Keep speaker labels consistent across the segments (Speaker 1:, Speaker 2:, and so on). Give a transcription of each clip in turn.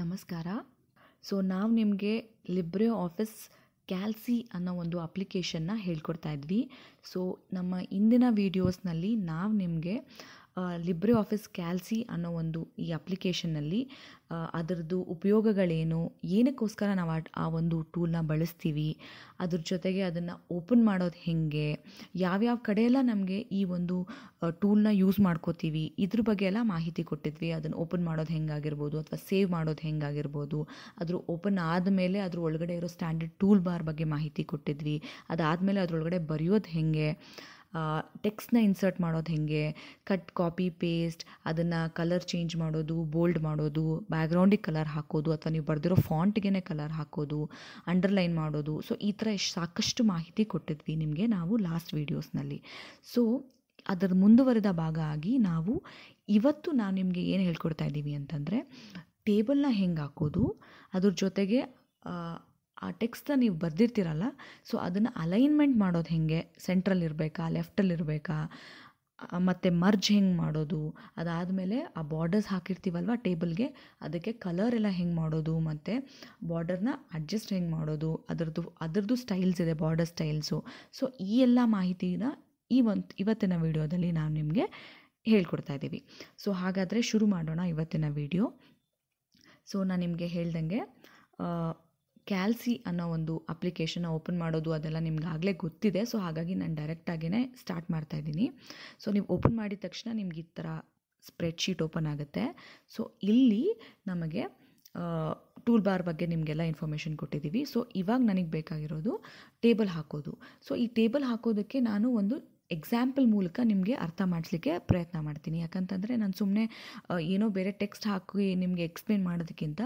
Speaker 1: ನಮಸ್ಕಾರ ಸೊ ನಾವು ನಿಮಗೆ ಲಿಬ್ರೆ ಆಫೀಸ್ ಕ್ಯಾಲ್ಸಿ ಅನ್ನೋ ಒಂದು ಅಪ್ಲಿಕೇಶನ್ನ ಹೇಳ್ಕೊಡ್ತಾ ಇದ್ವಿ ಸೊ ನಮ್ಮ ಇಂದಿನ ವೀಡಿಯೋಸ್ನಲ್ಲಿ ನಾವು ನಿಮಗೆ ಲಿಬ್ರೆ ಆಫೀಸ್ ಕ್ಯಾಲ್ಸಿ ಅನ್ನೋ ಒಂದು ಈ ಅಪ್ಲಿಕೇಶನ್ನಲ್ಲಿ ಅದರದ್ದು ಉಪಯೋಗಗಳೇನು ಏನಕ್ಕೋಸ್ಕರ ನಾವು ಆ ಒಂದು ಟೂಲ್ನ ಬಳಸ್ತೀವಿ ಅದ್ರ ಜೊತೆಗೆ ಅದನ್ನು ಓಪನ್ ಮಾಡೋದು ಹೇಗೆ ಯಾವ್ಯಾವ ಕಡೆಯೆಲ್ಲ ನಮಗೆ ಈ ಒಂದು ಟೂಲ್ನ ಯೂಸ್ ಮಾಡ್ಕೋತೀವಿ ಇದ್ರ ಬಗ್ಗೆ ಎಲ್ಲ ಮಾಹಿತಿ ಕೊಟ್ಟಿದ್ವಿ ಅದನ್ನು ಓಪನ್ ಮಾಡೋದು ಹೆಂಗಾಗಿರ್ಬೋದು ಅಥವಾ ಸೇವ್ ಮಾಡೋದು ಹೆಂಗಾಗಿರ್ಬೋದು ಅದ್ರ ಓಪನ್ ಆದಮೇಲೆ ಅದ್ರ ಒಳಗಡೆ ಇರೋ ಸ್ಟ್ಯಾಂಡರ್ಡ್ ಟೂಲ್ ಬಾರ್ ಬಗ್ಗೆ ಮಾಹಿತಿ ಕೊಟ್ಟಿದ್ವಿ ಅದಾದಮೇಲೆ ಅದರೊಳಗಡೆ ಬರೆಯೋದು ಹೆಂಗೆ ಟೆಕ್ಸ್ಟ್ನ ಇನ್ಸರ್ಟ್ ಮಾಡೋದು ಹೇಗೆ ಕಟ್ ಕಾಪಿ ಪೇಸ್ಟ್ ಅದನ್ನು ಕಲರ್ ಚೇಂಜ್ ಮಾಡೋದು ಬೋಲ್ಡ್ ಮಾಡೋದು ಬ್ಯಾಕ್ಗ್ರೌಂಡಿಗೆ ಕಲರ್ ಹಾಕೋದು ಅಥವಾ ನೀವು ಬರೆದಿರೋ ಫಾಂಟ್ಗೆ ಕಲರ್ ಹಾಕೋದು ಅಂಡರ್ಲೈನ್ ಮಾಡೋದು ಸೊ ಈ ಥರ ಸಾಕಷ್ಟು ಮಾಹಿತಿ ಕೊಟ್ಟಿದ್ವಿ ನಿಮಗೆ ನಾವು ಲಾಸ್ಟ್ ವೀಡಿಯೋಸ್ನಲ್ಲಿ ಸೊ ಅದರ ಮುಂದುವರೆದ ಭಾಗ ಆಗಿ ನಾವು ಇವತ್ತು ನಾವು ನಿಮಗೆ ಏನು ಹೇಳ್ಕೊಡ್ತಾ ಇದ್ದೀವಿ ಅಂತಂದರೆ ಟೇಬಲ್ನ ಹೆಂಗೆ ಹಾಕೋದು ಅದ್ರ ಜೊತೆಗೆ ಆ ಟೆಕ್ಸ್ಟ್ನ ನೀವು ಬರೆದಿರ್ತೀರಲ್ಲ ಸೊ ಅದನ್ನು ಅಲೈನ್ಮೆಂಟ್ ಮಾಡೋದು ಹೇಗೆ ಸೆಂಟ್ರಲ್ಲಿರಬೇಕಾ ಲೆಫ್ಟಲ್ಲಿರಬೇಕಾ ಮತ್ತು ಮರ್ಜ್ ಹೆಂಗೆ ಮಾಡೋದು ಅದಾದಮೇಲೆ ಆ ಬಾರ್ಡರ್ಸ್ ಹಾಕಿರ್ತೀವಲ್ವ ಟೇಬಲ್ಗೆ ಅದಕ್ಕೆ ಕಲರ್ ಎಲ್ಲ ಹೆಂಗೆ ಮಾಡೋದು ಮತ್ತು ಬಾರ್ಡರ್ನ ಅಡ್ಜಸ್ಟ್ ಹೆಂಗೆ ಮಾಡೋದು ಅದರದ್ದು ಅದರದ್ದು ಸ್ಟೈಲ್ಸ್ ಇದೆ ಬಾರ್ಡರ್ ಸ್ಟೈಲ್ಸು ಸೊ ಈ ಎಲ್ಲ ಮಾಹಿತಿನ ಈ ಒಂದು ಇವತ್ತಿನ ವಿಡಿಯೋದಲ್ಲಿ ನಾವು ನಿಮಗೆ ಹೇಳ್ಕೊಡ್ತಾ ಇದ್ದೀವಿ ಸೊ ಹಾಗಾದರೆ ಶುರು ಮಾಡೋಣ ಇವತ್ತಿನ ವಿಡಿಯೋ ಸೊ ನಾನು ನಿಮಗೆ ಹೇಳ್ದಂಗೆ ಕ್ಯಾಲ್ಸಿ ಅನ್ನೋ ಒಂದು ಅಪ್ಲಿಕೇಶನ್ನ ಓಪನ್ ಮಾಡೋದು ಅದೆಲ್ಲ ನಿಮ್ಗೆ ಆಗಲೇ ಗೊತ್ತಿದೆ ಸೊ ಹಾಗಾಗಿ ನಾನು ಡೈರೆಕ್ಟಾಗಿಯೇ ಸ್ಟಾರ್ಟ್ ಮಾಡ್ತಾ ಇದ್ದೀನಿ ಸೊ ನೀವು ಓಪನ್ ಮಾಡಿದ ತಕ್ಷಣ ನಿಮ್ಗೆ ಈ ಥರ ಸ್ಪ್ರೆಡ್ಶೀಟ್ ಓಪನ್ ಆಗುತ್ತೆ ಸೊ ಇಲ್ಲಿ ನಮಗೆ ಟೂಲ್ ಬಾರ್ ಬಗ್ಗೆ ನಿಮಗೆಲ್ಲ ಇನ್ಫಾರ್ಮೇಷನ್ ಕೊಟ್ಟಿದ್ದೀವಿ ಸೊ ಇವಾಗ ನನಗೆ ಬೇಕಾಗಿರೋದು ಟೇಬಲ್ ಹಾಕೋದು ಸೊ ಈ ಟೇಬಲ್ ಹಾಕೋದಕ್ಕೆ ನಾನು ಒಂದು ಎಕ್ಸಾಂಪಲ್ ಮೂಲಕ ನಿಮಗೆ ಅರ್ಥ ಮಾಡಿಸ್ಲಿಕ್ಕೆ ಪ್ರಯತ್ನ ಮಾಡ್ತೀನಿ ಯಾಕಂತಂದರೆ ನಾನು ಸುಮ್ಮನೆ ಏನೋ ಬೇರೆ ಟೆಕ್ಸ್ಟ್ ಹಾಕಿ ನಿಮಗೆ ಎಕ್ಸ್ಪ್ಲೇನ್ ಮಾಡೋದಕ್ಕಿಂತ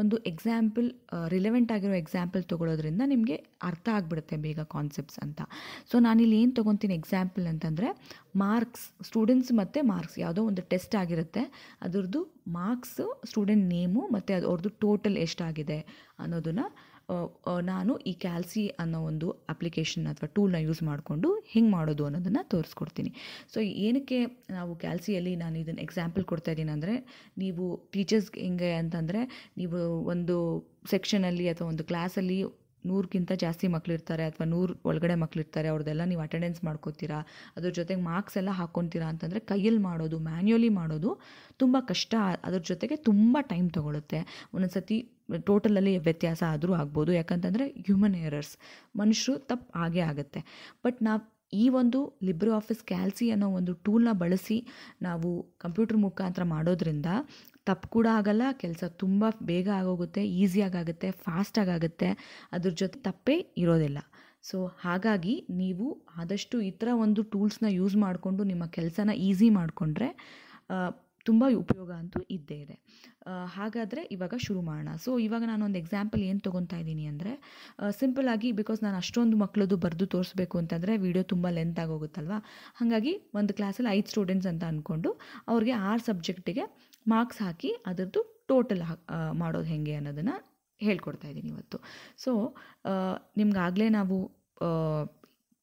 Speaker 1: ಒಂದು ಎಕ್ಸಾಂಪಲ್ ರಿಲೆವೆಂಟ್ ಆಗಿರೋ ಎಕ್ಸಾಂಪಲ್ ತೊಗೊಳೋದ್ರಿಂದ ನಿಮಗೆ ಅರ್ಥ ಆಗಿಬಿಡುತ್ತೆ ಬೇಗ ಕಾನ್ಸೆಪ್ಟ್ಸ್ ಅಂತ ಸೊ ನಾನಿಲ್ಲಿ ಏನು ತೊಗೊತೀನಿ ಎಕ್ಸಾಂಪಲ್ ಅಂತಂದರೆ ಮಾರ್ಕ್ಸ್ ಸ್ಟೂಡೆಂಟ್ಸ್ ಮತ್ತು ಮಾರ್ಕ್ಸ್ ಯಾವುದೋ ಒಂದು ಟೆಸ್ಟ್ ಆಗಿರುತ್ತೆ ಅದರದ್ದು ಮಾರ್ಕ್ಸು ಸ್ಟೂಡೆಂಟ್ ನೇಮು ಮತ್ತು ಅದು ಅವ್ರದ್ದು ಟೋಟಲ್ ಎಷ್ಟಾಗಿದೆ ಅನ್ನೋದನ್ನು ನಾನು ಈ ಕ್ಯಾಲ್ಸಿ ಅನ್ನೋ ಒಂದು ಅಪ್ಲಿಕೇಶನ್ ಅಥವಾ ಟೂಲ್ನ ಯೂಸ್ ಮಾಡಿಕೊಂಡು ಹೆಂಗೆ ಮಾಡೋದು ಅನ್ನೋದನ್ನು ತೋರಿಸ್ಕೊಡ್ತೀನಿ ಸೊ ಏನಕ್ಕೆ ನಾವು ಕ್ಯಾಲ್ಸಿಯಲ್ಲಿ ನಾನು ಇದನ್ನು ಎಕ್ಸಾಂಪಲ್ ಕೊಡ್ತಾ ಇದ್ದೀನಿ ಅಂದರೆ ನೀವು ಟೀಚರ್ಸ್ಗೆ ಹೆಂಗೆ ಅಂತಂದರೆ ನೀವು ಒಂದು ಸೆಕ್ಷನಲ್ಲಿ ಅಥವಾ ಒಂದು ಕ್ಲಾಸಲ್ಲಿ ನೂರಕ್ಕಿಂತ ಜಾಸ್ತಿ ಮಕ್ಕಳಿರ್ತಾರೆ ಅಥವಾ ನೂರು ಒಳಗಡೆ ಮಕ್ಕಳಿರ್ತಾರೆ ಅವ್ರದ್ದೆಲ್ಲ ನೀವು ಅಟೆಂಡೆನ್ಸ್ ಮಾಡ್ಕೋತೀರಾ ಅದ್ರ ಜೊತೆಗೆ ಮಾರ್ಕ್ಸ್ ಎಲ್ಲ ಹಾಕ್ಕೊತೀರಾ ಅಂತಂದರೆ ಕೈಯಲ್ಲಿ ಮಾಡೋದು ಮ್ಯಾನ್ಯುಲಿ ಮಾಡೋದು ತುಂಬ ಕಷ್ಟ ಅದ್ರ ಜೊತೆಗೆ ತುಂಬ ಟೈಮ್ ತೊಗೊಳುತ್ತೆ ಒಂದೊಂದು ಸತಿ ಟೋಟಲಲ್ಲಿ ವ್ಯತ್ಯಾಸ ಆದರೂ ಆಗ್ಬೋದು ಯಾಕಂತಂದರೆ ಹ್ಯೂಮನ್ ಏರರ್ಸ್ ಮನುಷ್ಯರು ತಪ್ಪು ಆಗೇ ಆಗುತ್ತೆ ಬಟ್ ನಾವು ಈ ಒಂದು ಲಿಬ್ರೆ ಆಫೀಸ್ ಕ್ಯಾಲ್ಸಿ ಅನ್ನೋ ಒಂದು ಟೂಲ್ನ ಬಳಸಿ ನಾವು ಕಂಪ್ಯೂಟರ್ ಮುಖಾಂತರ ಮಾಡೋದ್ರಿಂದ ತಪ್ಪು ಕೂಡ ಆಗಲ್ಲ ಕೆಲಸ ತುಂಬ ಬೇಗ ಆಗೋಗುತ್ತೆ ಈಸಿಯಾಗುತ್ತೆ ಆಗುತ್ತೆ ಫಾಸ್ಟಾಗಿ ಆಗುತ್ತೆ ಅದ್ರ ಜೊತೆ ತಪ್ಪೇ ಇರೋದಿಲ್ಲ ಸೊ ಹಾಗಾಗಿ ನೀವು ಆದಷ್ಟು ಈ ಥರ ಒಂದು ಟೂಲ್ಸ್ನ ಯೂಸ್ ಮಾಡಿಕೊಂಡು ನಿಮ್ಮ ಕೆಲಸನ ಈಸಿ ಮಾಡಿಕೊಂಡ್ರೆ ತುಂಬ ಉಪಯೋಗ ಅಂತೂ ಇದ್ದೇ ಇದೆ ಹಾಗಾದರೆ ಇವಾಗ ಶುರು ಮಾಡೋಣ ಸೊ ಇವಾಗ ನಾನೊಂದು ಎಕ್ಸಾಂಪಲ್ ಏನು ತೊಗೊತಾ ಇದ್ದೀನಿ ಅಂದರೆ ಸಿಂಪಲ್ ಆಗಿ ಬಿಕಾಸ್ ನಾನು ಅಷ್ಟೊಂದು ಮಕ್ಕಳದು ಬರೆದು ತೋರಿಸ್ಬೇಕು ಅಂತಂದರೆ ವೀಡಿಯೋ ತುಂಬ ಲೆಂತ್ ಆಗೋಗುತ್ತಲ್ವ ಹಾಗಾಗಿ ಒಂದು ಕ್ಲಾಸಲ್ಲಿ ಐದು ಸ್ಟೂಡೆಂಟ್ಸ್ ಅಂತ ಅಂದ್ಕೊಂಡು ಅವ್ರಿಗೆ ಆರು ಸಬ್ಜೆಕ್ಟಿಗೆ ಮಾರ್ಕ್ಸ್ ಹಾಕಿ ಅದರದ್ದು ಟೋಟಲ್ ಮಾಡೋದು ಹೇಗೆ ಅನ್ನೋದನ್ನು ಹೇಳ್ಕೊಡ್ತಾ ಇದ್ದೀನಿ ಇವತ್ತು ಸೊ ನಿಮ್ಗಾಗಲೇ ನಾವು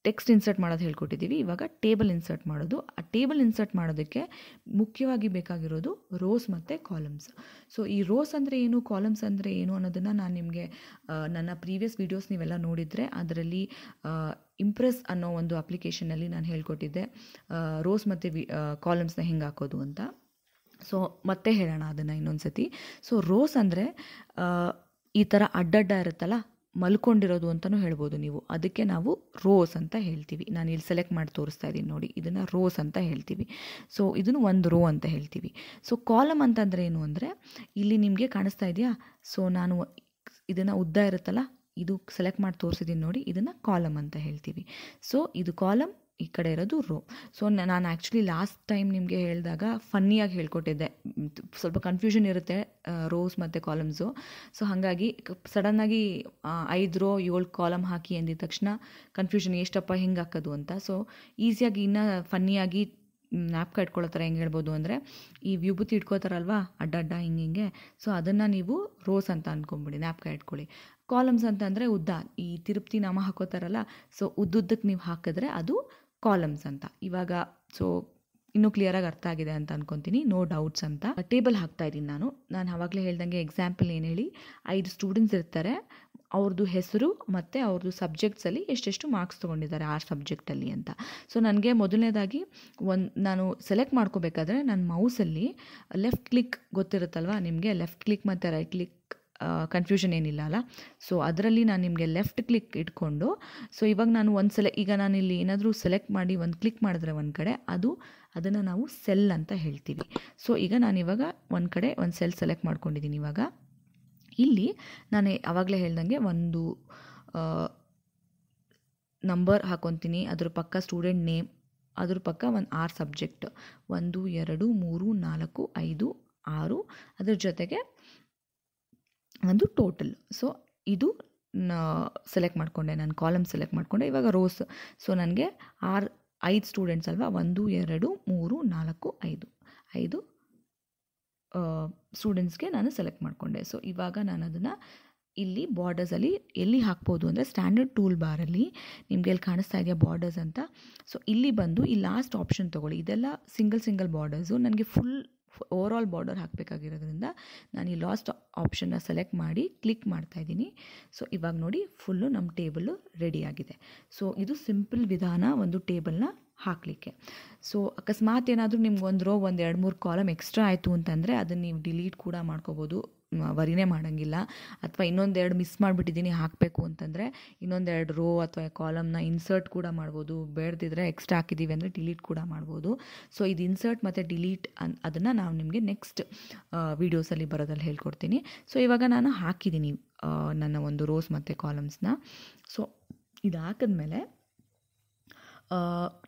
Speaker 1: ಟೆಕ್ಸ್ಟ್ ಇನ್ಸರ್ಟ್ ಮಾಡೋದು ಹೇಳ್ಕೊಟ್ಟಿದ್ದೀವಿ ಇವಾಗ ಟೇಬಲ್ ಇನ್ಸರ್ಟ್ ಮಾಡೋದು ಆ ಟೇಬಲ್ ಇನ್ಸರ್ಟ್ ಮಾಡೋದಕ್ಕೆ ಮುಖ್ಯವಾಗಿ ಬೇಕಾಗಿರೋದು ರೋಸ್ ಮತ್ತು ಕಾಲಮ್ಸ್ ಸೊ ಈ ರೋಸ್ ಅಂದರೆ ಏನು ಕಾಲಮ್ಸ್ ಅಂದರೆ ಏನು ಅನ್ನೋದನ್ನು ನಾನು ನಿಮಗೆ ನನ್ನ ಪ್ರೀವಿಯಸ್ ವೀಡಿಯೋಸ್ ನೀವೆಲ್ಲ ನೋಡಿದರೆ ಅದರಲ್ಲಿ ಇಂಪ್ರೆಸ್ ಅನ್ನೋ ಒಂದು ಅಪ್ಲಿಕೇಶನಲ್ಲಿ ನಾನು ಹೇಳ್ಕೊಟ್ಟಿದ್ದೆ ರೋಸ್ ಮತ್ತು ವಿ ಕಾಲಮ್ಸ್ನ ಹೆಂಗೆ ಹಾಕೋದು ಅಂತ ಸೊ ಮತ್ತೆ ಹೇಳೋಣ ಅದನ್ನು ಇನ್ನೊಂದು ಸತಿ ಸೊ ರೋಸ್ ಅಂದರೆ ಈ ಥರ ಅಡ್ಡಡ್ಡ ಇರುತ್ತಲ್ಲ ಮಲ್ಕೊಂಡಿರೋದು ಅಂತಲೂ ಹೇಳ್ಬೋದು ನೀವು ಅದಕ್ಕೆ ನಾವು ರೋಸ್ ಅಂತ ಹೇಳ್ತೀವಿ ನಾನು ಇಲ್ಲಿ ಸೆಲೆಕ್ಟ್ ಮಾಡಿ ತೋರಿಸ್ತಾ ಇದ್ದೀನಿ ನೋಡಿ ಇದನ್ನು ರೋಸ್ ಅಂತ ಹೇಳ್ತೀವಿ ಸೊ ಇದನ್ನು ಒಂದು ರೋ ಅಂತ ಹೇಳ್ತೀವಿ ಸೊ ಕಾಲಮ್ ಅಂತಂದರೆ ಏನು ಅಂದರೆ ಇಲ್ಲಿ ನಿಮಗೆ ಕಾಣಿಸ್ತಾ ಇದೆಯಾ ಸೊ ನಾನು ಇದನ್ನು ಉದ್ದ ಇರುತ್ತಲ್ಲ ಇದು ಸೆಲೆಕ್ಟ್ ಮಾಡಿ ತೋರಿಸಿದ್ದೀನಿ ನೋಡಿ ಇದನ್ನು ಕಾಲಮ್ ಅಂತ ಹೇಳ್ತೀವಿ ಸೊ ಇದು ಕಾಲಮ್ ಈ ಕಡೆ ಇರೋದು ರೋ ಸೊ ನಾನು ಆ್ಯಕ್ಚುಲಿ ಲಾಸ್ಟ್ ಟೈಮ್ ನಿಮಗೆ ಹೇಳಿದಾಗ ಫನ್ನಿಯಾಗಿ ಹೇಳ್ಕೊಟ್ಟಿದ್ದೆ ಸ್ವಲ್ಪ ಕನ್ಫ್ಯೂಷನ್ ಇರುತ್ತೆ ರೋಸ್ ಮತ್ತು ಕಾಲಮ್ಸು ಸೊ ಹಾಗಾಗಿ ಸಡನ್ನಾಗಿ ಐದು ರೋ ಏಳು ಕಾಲಮ್ ಹಾಕಿ ಅಂದಿದ ತಕ್ಷಣ ಕನ್ಫ್ಯೂಷನ್ ಎಷ್ಟಪ್ಪ ಹೆಂಗೆ ಹಾಕೋದು ಅಂತ ಸೊ ಈಸಿಯಾಗಿ ಇನ್ನೂ ಫನ್ನಿಯಾಗಿ ನ್ಯಾಪ್ ಇಟ್ಕೊಳ್ಳೋ ಥರ ಹೆಂಗೆ ಹೇಳ್ಬೋದು ಅಂದರೆ ಈ ವಿಭೂತಿ ಇಟ್ಕೋತಾರಲ್ವಾ ಅಡ್ಡ ಅಡ್ಡ ಹಿಂಗೆ ಹಿಂಗೆ ಸೊ ಅದನ್ನು ನೀವು ರೋಸ್ ಅಂತ ಅಂದ್ಕೊಂಬಿಡಿ ನ್ಯಾಪ್ಕ ಇಟ್ಕೊಳ್ಳಿ ಕಾಲಮ್ಸ್ ಅಂತ ಅಂದರೆ ಉದ್ದ ಈ ತಿರುಪ್ತಿ ನಾಮ ಹಾಕೋತಾರಲ್ಲ ಸೊ ಉದ್ದುದ್ದಕ್ಕೆ ನೀವು ಹಾಕಿದ್ರೆ ಅದು ಕಾಲಮ್ಸ್ ಅಂತ ಇವಾಗ ಸೊ ಇನ್ನೂ ಕ್ಲಿಯರಾಗಿ ಅರ್ಥ ಆಗಿದೆ ಅಂತ ಅನ್ಕೊತೀನಿ ನೋ ಡೌಟ್ಸ್ ಅಂತ ಟೇಬಲ್ ಹಾಕ್ತಾ ಇದ್ದೀನಿ ನಾನು ನಾನು ಆವಾಗಲೇ ಹೇಳ್ದಂಗೆ ಎಕ್ಸಾಂಪಲ್ ಏನು ಹೇಳಿ ಐದು ಸ್ಟೂಡೆಂಟ್ಸ್ ಇರ್ತಾರೆ ಅವ್ರದ್ದು ಹೆಸರು ಮತ್ತು ಅವ್ರದ್ದು ಸಬ್ಜೆಕ್ಟ್ಸಲ್ಲಿ ಎಷ್ಟೆಷ್ಟು ಮಾರ್ಕ್ಸ್ ತೊಗೊಂಡಿದ್ದಾರೆ ಆ ಸಬ್ಜೆಕ್ಟಲ್ಲಿ ಅಂತ ಸೊ ನನಗೆ ಮೊದಲನೇದಾಗಿ ಒಂದು ನಾನು ಸೆಲೆಕ್ಟ್ ಮಾಡ್ಕೋಬೇಕಾದ್ರೆ ನನ್ನ ಮೌಸಲ್ಲಿ ಲೆಫ್ಟ್ ಕ್ಲಿಕ್ ಗೊತ್ತಿರುತ್ತಲ್ವ ನಿಮಗೆ ಲೆಫ್ಟ್ ಕ್ಲಿಕ್ ಮತ್ತು ರೈಟ್ ಕ್ಲಿಕ್ ಕನ್ಫ್ಯೂಷನ್ ಏನಿಲ್ಲ ಅಲ್ಲ ಸೊ ಅದರಲ್ಲಿ ನಾನು ನಿಮಗೆ ಲೆಫ್ಟ್ ಕ್ಲಿಕ್ ಇಟ್ಕೊಂಡು ಸೊ ಇವಾಗ ನಾನು ಒಂದು ಸಲ ಈಗ ನಾನು ಇಲ್ಲಿ ಏನಾದರೂ ಸೆಲೆಕ್ಟ್ ಮಾಡಿ ಒಂದು ಕ್ಲಿಕ್ ಮಾಡಿದ್ರೆ ಒಂದು ಕಡೆ ಅದು ಅದನ್ನು ನಾವು ಸೆಲ್ ಅಂತ ಹೇಳ್ತೀವಿ ಸೊ ಈಗ ನಾನು ಇವಾಗ ಒಂದು ಕಡೆ ಒಂದು ಸೆಲ್ ಸೆಲೆಕ್ಟ್ ಮಾಡ್ಕೊಂಡಿದ್ದೀನಿ ಇವಾಗ ಇಲ್ಲಿ ನಾನು ಆವಾಗಲೇ ಹೇಳ್ದಂಗೆ ಒಂದು ನಂಬರ್ ಹಾಕೊತೀನಿ ಅದ್ರ ಪಕ್ಕ ಸ್ಟೂಡೆಂಟ್ ನೇಮ್ ಅದ್ರ ಪಕ್ಕ ಒಂದು ಆರು ಸಬ್ಜೆಕ್ಟ್ ಒಂದು ಎರಡು ಮೂರು ನಾಲ್ಕು ಐದು ಆರು ಅದ್ರ ಜೊತೆಗೆ ಒಂದು ಟೋಟಲ್ ಸೊ ಇದು ಸೆಲೆಕ್ಟ್ ಮಾಡಿಕೊಂಡೆ ನಾನು ಕಾಲಮ್ ಸೆಲೆಕ್ಟ್ ಮಾಡಿಕೊಂಡೆ ಇವಾಗ ರೋಸ್ ಸೊ ನನಗೆ ಆರು ಐದು ಸ್ಟೂಡೆಂಟ್ಸ್ ಅಲ್ವಾ ಒಂದು ಎರಡು ಮೂರು ನಾಲ್ಕು ಐದು ಐದು ಸ್ಟೂಡೆಂಟ್ಸ್ಗೆ ನಾನು ಸೆಲೆಕ್ಟ್ ಮಾಡಿಕೊಂಡೆ ಸೊ ಇವಾಗ ನಾನು ಅದನ್ನು ಇಲ್ಲಿ ಬಾರ್ಡರ್ಸಲ್ಲಿ ಎಲ್ಲಿ ಹಾಕ್ಬೋದು ಅಂದರೆ ಸ್ಟ್ಯಾಂಡರ್ಡ್ ಟೂಲ್ ಬಾರಲ್ಲಿ ನಿಮಗೆ ಅಲ್ಲಿ ಕಾಣಿಸ್ತಾ ಇದೆಯಾ ಬಾರ್ಡರ್ಸ್ ಅಂತ ಸೊ ಇಲ್ಲಿ ಬಂದು ಈ ಲಾಸ್ಟ್ ಆಪ್ಷನ್ ತೊಗೊಳ್ಳಿ ಇದೆಲ್ಲ ಸಿಂಗಲ್ ಸಿಂಗಲ್ ಬಾರ್ಡರ್ಸು ನನಗೆ ಫುಲ್ ಓವರ್ ಆಲ್ ಬಾರ್ಡರ್ ಹಾಕಬೇಕಾಗಿರೋದ್ರಿಂದ ನಾನು ಈ ಲಾಸ್ಟ್ ಆಪ್ಷನ್ನ ಸೆಲೆಕ್ಟ್ ಮಾಡಿ ಕ್ಲಿಕ್ ಮಾಡ್ತಾಯಿದ್ದೀನಿ ಸೊ ಇವಾಗ ನೋಡಿ ಫುಲ್ಲು ನಮ್ಮ ಟೇಬಲ್ಲು ರೆಡಿಯಾಗಿದೆ ಸೊ ಇದು ಸಿಂಪಲ್ ವಿಧಾನ ಒಂದು ಟೇಬಲ್ನ ಹಾಕಲಿಕ್ಕೆ ಸೊ ಅಕಸ್ಮಾತ್ ಏನಾದರೂ ಒಂದು ರೋ ಒಂದು ಎರಡು ಮೂರು ಕಾಲಮ್ ಎಕ್ಸ್ಟ್ರಾ ಆಯಿತು ಅಂತಂದರೆ ಅದನ್ನು ನೀವು ಡಿಲೀಟ್ ಕೂಡ ಮಾಡ್ಕೋಬೋದು ವರಿನೇ ಮಾಡೋಂಗಿಲ್ಲ ಅಥವಾ ಇನ್ನೊಂದೆರಡು ಮಿಸ್ ಮಾಡಿಬಿಟ್ಟಿದ್ದೀನಿ ಹಾಕಬೇಕು ಅಂತಂದರೆ ಇನ್ನೊಂದೆರಡು ರೋ ಅಥವಾ ಕಾಲಮ್ನ ಇನ್ಸರ್ಟ್ ಕೂಡ ಮಾಡ್ಬೋದು ಬೇಡದಿದ್ರೆ ಎಕ್ಸ್ಟ್ರಾ ಹಾಕಿದ್ದೀವಿ ಅಂದರೆ ಡಿಲೀಟ್ ಕೂಡ ಮಾಡ್ಬೋದು ಸೊ ಇದು ಇನ್ಸರ್ಟ್ ಮತ್ತು ಡಿಲೀಟ್ ಅನ್ ಅದನ್ನು ನಾವು ನಿಮಗೆ ನೆಕ್ಸ್ಟ್ ವೀಡಿಯೋಸಲ್ಲಿ ಬರೋದಲ್ಲಿ ಹೇಳ್ಕೊಡ್ತೀನಿ ಸೊ ಇವಾಗ ನಾನು ಹಾಕಿದ್ದೀನಿ ನನ್ನ ಒಂದು ರೋಸ್ ಮತ್ತು ಕಾಲಮ್ಸ್ನ ಸೊ ಇದು ಹಾಕಿದ್ಮೇಲೆ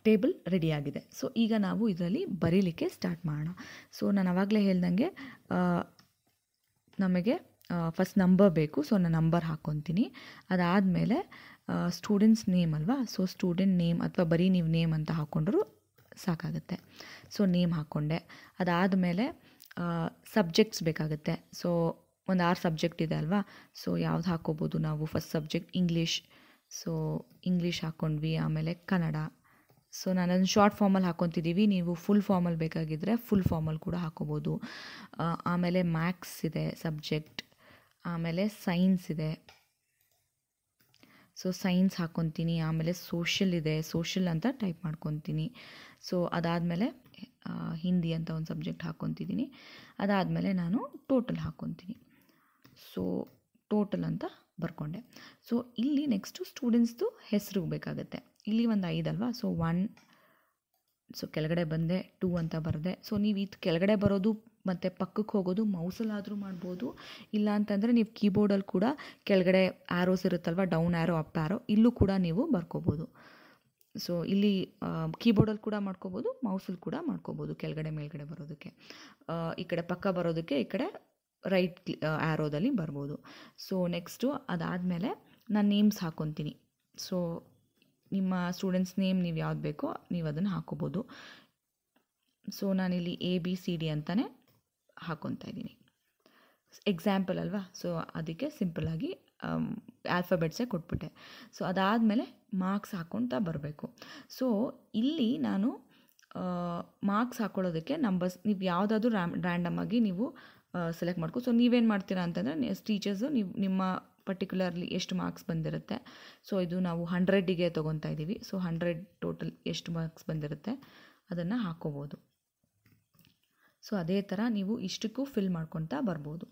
Speaker 1: ಟೇಬಲ್ ರೆಡಿಯಾಗಿದೆ ಸೊ ಈಗ ನಾವು ಇದರಲ್ಲಿ ಬರೀಲಿಕ್ಕೆ ಸ್ಟಾರ್ಟ್ ಮಾಡೋಣ ಸೊ ನಾನು ಅವಾಗಲೇ ಹೇಳ್ದಂಗೆ ನಮಗೆ ಫಸ್ಟ್ ನಂಬರ್ ಬೇಕು ಸೊ ನಾನು ನಂಬರ್ ಹಾಕ್ಕೊತೀನಿ ಅದಾದಮೇಲೆ ಸ್ಟೂಡೆಂಟ್ಸ್ ನೇಮ್ ಅಲ್ವಾ ಸೊ ಸ್ಟೂಡೆಂಟ್ ನೇಮ್ ಅಥವಾ ಬರೀ ನೀವು ನೇಮ್ ಅಂತ ಹಾಕ್ಕೊಂಡ್ರು ಸಾಕಾಗುತ್ತೆ ಸೊ ನೇಮ್ ಹಾಕ್ಕೊಂಡೆ ಅದಾದಮೇಲೆ ಸಬ್ಜೆಕ್ಟ್ಸ್ ಬೇಕಾಗುತ್ತೆ ಸೊ ಒಂದು ಆರು ಸಬ್ಜೆಕ್ಟ್ ಇದೆ ಅಲ್ವಾ ಸೊ ಯಾವ್ದು ಹಾಕ್ಕೋಬೋದು ನಾವು first subject English so English ಹಾಕ್ಕೊಂಡ್ವಿ ಆಮೇಲೆ ಕನ್ನಡ ಸೊ ನಾನೊಂದು ಶಾರ್ಟ್ ಫಾರ್ಮಲ್ಲಿ ಹಾಕೊತಿದ್ದೀವಿ ನೀವು ಫುಲ್ ಫಾರ್ಮಲ್ ಬೇಕಾಗಿದ್ದರೆ ಫುಲ್ ಫಾರ್ಮಲ್ ಕೂಡ ಹಾಕೋಬೋದು ಆಮೇಲೆ ಮ್ಯಾಕ್ಸ್ ಇದೆ ಸಬ್ಜೆಕ್ಟ್ ಆಮೇಲೆ ಸೈನ್ಸ್ ಇದೆ ಸೊ ಸೈನ್ಸ್ ಹಾಕ್ಕೊತೀನಿ ಆಮೇಲೆ ಸೋಷಲ್ ಇದೆ ಸೋಷಲ್ ಅಂತ ಟೈಪ್ ಮಾಡ್ಕೊತೀನಿ ಸೊ ಅದಾದಮೇಲೆ ಹಿಂದಿ ಅಂತ ಒಂದು ಸಬ್ಜೆಕ್ಟ್ ಹಾಕ್ಕೊತಿದ್ದೀನಿ ಅದಾದಮೇಲೆ ನಾನು ಟೋಟಲ್ ಹಾಕ್ಕೊತೀನಿ ಸೊ ಟೋಟಲ್ ಅಂತ ಬರ್ಕೊಂಡೆ ಸೊ ಇಲ್ಲಿ ನೆಕ್ಸ್ಟು ಸ್ಟೂಡೆಂಟ್ಸ್ದು ಹೆಸರು ಬೇಕಾಗುತ್ತೆ ಇಲ್ಲಿ ಒಂದು ಐದಲ್ವಾ ಸೊ ಒನ್ ಸೊ ಕೆಳಗಡೆ ಬಂದೆ ಟೂ ಅಂತ ಬರದೆ ಸೊ ನೀವು ಇದು ಕೆಳಗಡೆ ಬರೋದು ಮತ್ತು ಪಕ್ಕಕ್ಕೆ ಹೋಗೋದು ಮೌಸಲ್ಲಾದರೂ ಮಾಡ್ಬೋದು ಇಲ್ಲ ಅಂತಂದರೆ ನೀವು ಕೀಬೋರ್ಡಲ್ಲಿ ಕೂಡ ಕೆಳಗಡೆ ಆ್ಯರೋಸ್ ಇರುತ್ತಲ್ವ ಡೌನ್ ಆ್ಯರೋ ಅಪ್ ಆ್ಯರೋ ಇಲ್ಲೂ ಕೂಡ ನೀವು ಬರ್ಕೋಬೋದು ಸೊ ಇಲ್ಲಿ ಕೀಬೋರ್ಡಲ್ಲಿ ಕೂಡ ಮಾಡ್ಕೋಬೋದು ಮೌಸಲ್ಲಿ ಕೂಡ ಮಾಡ್ಕೋಬೋದು ಕೆಳಗಡೆ ಮೇಲ್ಗಡೆ ಬರೋದಕ್ಕೆ ಈ ಕಡೆ ಪಕ್ಕ ಬರೋದಕ್ಕೆ ಈ ಕಡೆ ರೈಟ್ ಆ್ಯರೋದಲ್ಲಿ ಬರ್ಬೋದು ಸೊ ನೆಕ್ಸ್ಟು ಅದಾದಮೇಲೆ ನಾನು ನೇಮ್ಸ್ ಹಾಕ್ಕೊತೀನಿ ಸೊ ನಿಮ್ಮ ಸ್ಟೂಡೆಂಟ್ಸ್ ನೇಮ್ ನೀವು ಯಾವ್ದು ಬೇಕೋ ನೀವು ಅದನ್ನು ಹಾಕೋಬೋದು ಸೊ ನಾನಿಲ್ಲಿ ಎ ಬಿ ಸಿ ಡಿ ಅಂತಲೇ ಹಾಕೊತಾ ಇದ್ದೀನಿ ಎಕ್ಸಾಂಪಲ್ ಅಲ್ವಾ ಸೊ ಅದಕ್ಕೆ ಸಿಂಪಲ್ಲಾಗಿ ಆಲ್ಫಬೆಟ್ಸೇ um, ಕೊಟ್ಬಿಟ್ಟೆ ಸೊ ಅದಾದಮೇಲೆ ಮಾರ್ಕ್ಸ್ ಹಾಕ್ಕೊತಾ ಬರಬೇಕು ಸೊ ಇಲ್ಲಿ ನಾನು ಮಾರ್ಕ್ಸ್ ಹಾಕ್ಕೊಳ್ಳೋದಕ್ಕೆ ನಂಬರ್ಸ್ ನೀವು ಯಾವುದಾದ್ರೂ ರ್ಯಾಮ್ ರ್ಯಾಂಡಮ್ ಆಗಿ ನೀವು ಸೆಲೆಕ್ಟ್ ಮಾಡ್ಕೊ ಸೊ ನೀವೇನು ಮಾಡ್ತೀರಾ ಅಂತಂದರೆ ಟೀಚರ್ಸು ನೀವು ನಿಮ್ಮ ಪರ್ಟಿಕ್ಯುಲರ್ಲಿ ಎಷ್ಟು ಮಾರ್ಕ್ಸ್ ಬಂದಿರುತ್ತೆ ಸೊ ಇದು ನಾವು ಹಂಡ್ರೆಡಿಗೆ ತೊಗೊತಾ ಇದ್ದೀವಿ ಸೊ ಹಂಡ್ರೆಡ್ ಟೋಟಲ್ ಎಷ್ಟು ಮಾರ್ಕ್ಸ್ ಬಂದಿರುತ್ತೆ ಅದನ್ನು ಹಾಕೋಬೋದು ಸೊ ಅದೇ ಥರ ನೀವು ಇಷ್ಟಕ್ಕೂ ಫಿಲ್ ಮಾಡ್ಕೊತಾ ಬರ್ಬೋದು